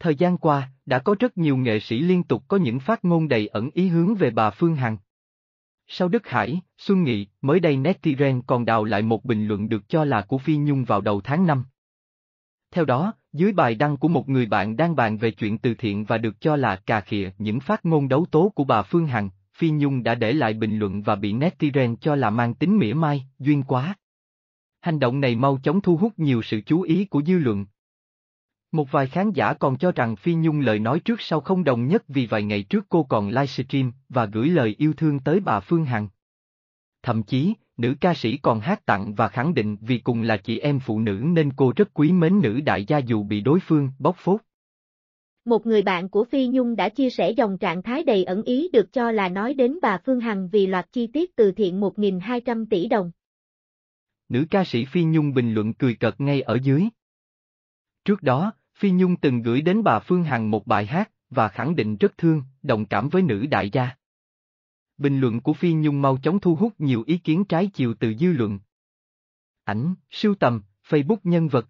Thời gian qua, đã có rất nhiều nghệ sĩ liên tục có những phát ngôn đầy ẩn ý hướng về bà Phương Hằng. Sau Đức Hải, Xuân Nghị, mới đây Netizen còn đào lại một bình luận được cho là của Phi Nhung vào đầu tháng 5. Theo đó, dưới bài đăng của một người bạn đang bàn về chuyện từ thiện và được cho là cà khịa những phát ngôn đấu tố của bà Phương Hằng, Phi Nhung đã để lại bình luận và bị Netizen cho là mang tính mỉa mai, duyên quá. Hành động này mau chóng thu hút nhiều sự chú ý của dư luận, một vài khán giả còn cho rằng Phi Nhung lời nói trước sau không đồng nhất vì vài ngày trước cô còn livestream và gửi lời yêu thương tới bà Phương Hằng. Thậm chí, nữ ca sĩ còn hát tặng và khẳng định vì cùng là chị em phụ nữ nên cô rất quý mến nữ đại gia dù bị đối phương bóc phốt. Một người bạn của Phi Nhung đã chia sẻ dòng trạng thái đầy ẩn ý được cho là nói đến bà Phương Hằng vì loạt chi tiết từ thiện 1.200 tỷ đồng. Nữ ca sĩ Phi Nhung bình luận cười cợt ngay ở dưới. Trước đó, Phi Nhung từng gửi đến bà Phương Hằng một bài hát, và khẳng định rất thương, đồng cảm với nữ đại gia. Bình luận của Phi Nhung mau chóng thu hút nhiều ý kiến trái chiều từ dư luận. Ảnh, sưu tầm, Facebook nhân vật,